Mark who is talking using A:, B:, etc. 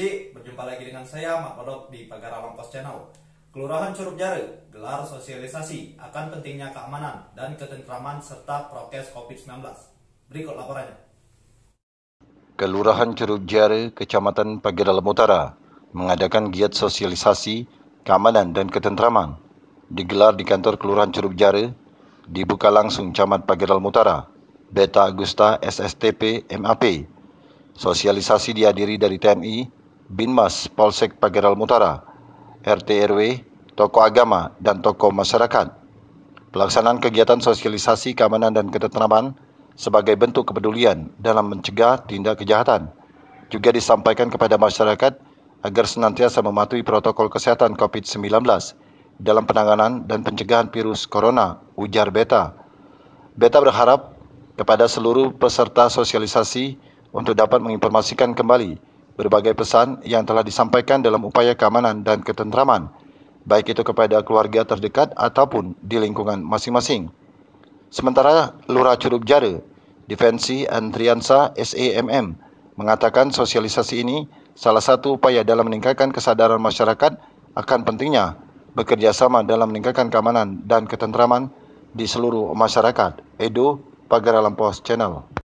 A: Berjumpa lagi dengan saya, Mak Kodok, di Pagar Alam Pos Channel. Kelurahan Curug Jare gelar sosialisasi akan pentingnya keamanan dan ketentraman serta prokes COVID-19. Berikut laporannya.
B: Kelurahan Curug Jare, Kecamatan Alam Utara, mengadakan giat sosialisasi keamanan dan ketentraman. Digelar di kantor Kelurahan Curug Jare, dibuka langsung Camat Alam Utara, Beta Agusta SSTP MAP. Sosialisasi dihadiri dari TNI, Binmas Polsek Pageral Mutara, RT RW, toko agama, dan toko masyarakat. Pelaksanaan kegiatan sosialisasi keamanan dan ketentraman sebagai bentuk kepedulian dalam mencegah tindak kejahatan juga disampaikan kepada masyarakat agar senantiasa mematuhi protokol kesehatan COVID-19 dalam penanganan dan pencegahan virus corona, ujar Beta. Beta berharap kepada seluruh peserta sosialisasi untuk dapat menginformasikan kembali berbagai pesan yang telah disampaikan dalam upaya keamanan dan ketentraman, baik itu kepada keluarga terdekat ataupun di lingkungan masing-masing. Sementara Lurah Curug Jare, Defensi Antriansa SAMM, mengatakan sosialisasi ini salah satu upaya dalam meningkatkan kesadaran masyarakat akan pentingnya bekerjasama dalam meningkatkan keamanan dan ketentraman di seluruh masyarakat. Edo, Pagar Alam Pos Channel.